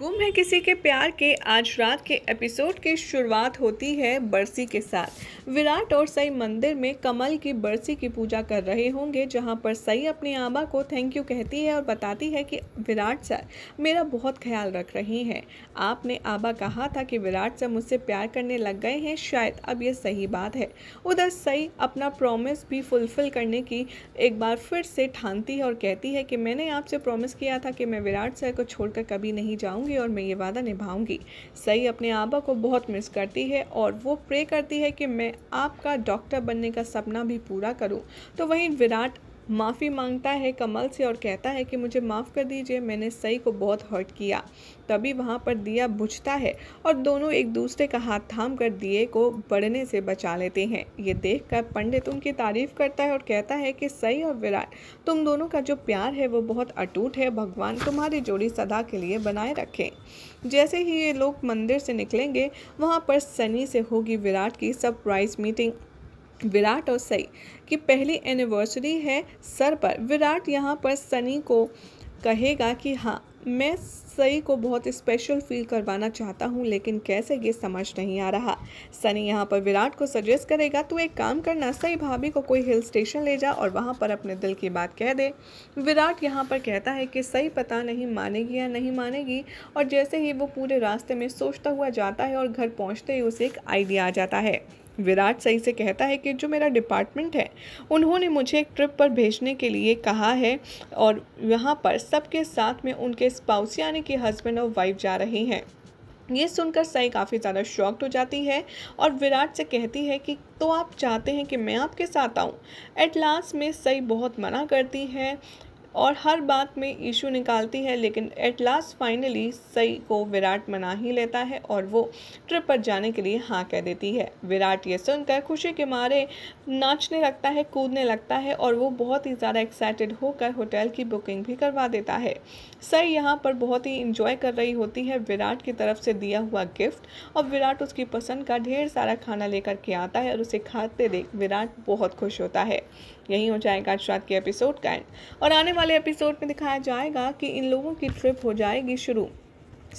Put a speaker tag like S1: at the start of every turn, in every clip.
S1: गुम है किसी के प्यार के आज रात के एपिसोड की शुरुआत होती है बरसी के साथ विराट और सई मंदिर में कमल की बरसी की पूजा कर रहे होंगे जहां पर सई अपनी आबा को थैंक यू कहती है और बताती है कि विराट सर मेरा बहुत ख्याल रख रही हैं आपने आबा कहा था कि विराट सर मुझसे प्यार करने लग गए हैं शायद अब यह सही बात है उधर सई अपना प्रॉमिस भी फुलफ़िल करने की एक बार फिर से ठानती है और कहती है कि मैंने आपसे प्रॉमिस किया था कि मैं विराट सर को छोड़कर कभी नहीं जाऊँ रहूँगी और मैं ये वादा निभाऊँगी सई अपने आबा को बहुत मिस करती है और वो प्रे करती है कि मैं आपका डॉक्टर बनने का सपना भी पूरा करूँ तो वहीं विराट माफ़ी मांगता है कमल से और कहता है कि मुझे माफ़ कर दीजिए मैंने सई को बहुत हर्ट किया तभी वहाँ पर दिया बुझता है और दोनों एक दूसरे का हाथ थाम कर दिए को बढ़ने से बचा लेते हैं ये देख कर पंडित उनकी तारीफ़ करता है और कहता है कि सई और विराट तुम दोनों का जो प्यार है वो बहुत अटूट है भगवान तुम्हारी जोड़ी सदा के लिए बनाए रखें जैसे ही ये लोग मंदिर से निकलेंगे वहाँ पर सनी से होगी विराट की सरप्राइज़ मीटिंग विराट और सई की पहली एनिवर्सरी है सर पर विराट यहाँ पर सनी को कहेगा कि हाँ मैं सई को बहुत स्पेशल फील करवाना चाहता हूँ लेकिन कैसे ये समझ नहीं आ रहा सनी यहाँ पर विराट को सजेस्ट करेगा तू एक काम करना सई भाभी को कोई हिल स्टेशन ले जा और वहाँ पर अपने दिल की बात कह दे विराट यहाँ पर कहता है कि सई पता नहीं मानेगी या नहीं मानेगी और जैसे ही वो पूरे रास्ते में सोचता हुआ जाता है और घर पहुँचते ही उसे एक आइडिया आ जाता है विराट सही से कहता है कि जो मेरा डिपार्टमेंट है उन्होंने मुझे एक ट्रिप पर भेजने के लिए कहा है और यहाँ पर सबके साथ में उनके स्पाउस यानी कि हस्बैंड और वाइफ जा रहे हैं ये सुनकर सई काफ़ी ज़्यादा शॉक्ड हो जाती है और विराट से कहती है कि तो आप चाहते हैं कि मैं आपके साथ आऊँ एट लास्ट में सई बहुत मना करती है और हर बात में ईशू निकालती है लेकिन एट लास्ट फाइनली सई को विराट मना ही लेता है और वो ट्रिप पर जाने के लिए हाँ कह देती है विराट ये सुनकर खुशी के मारे नाचने लगता है कूदने लगता है और वो बहुत ही ज़्यादा एक्साइटेड होकर होटल की बुकिंग भी करवा देता है सई यहाँ पर बहुत ही इंजॉय कर रही होती है विराट की तरफ से दिया हुआ गिफ्ट और विराट उसकी पसंद का ढेर सारा खाना लेकर के आता है और उसे खाते देख विराट बहुत खुश होता है यही हो जाएगा आज रात के एपिसोड का एंड और आने वाले एपिसोड में दिखाया जाएगा कि इन लोगों की ट्रिप हो जाएगी शुरू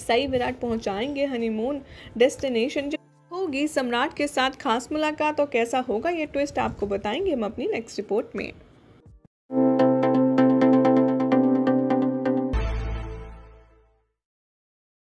S1: सई विराट पहुंचाएंगे हनीमून डेस्टिनेशन जो होगी सम्राट के साथ खास मुलाकात और कैसा होगा ये ट्विस्ट आपको बताएंगे हम अपनी नेक्स्ट रिपोर्ट में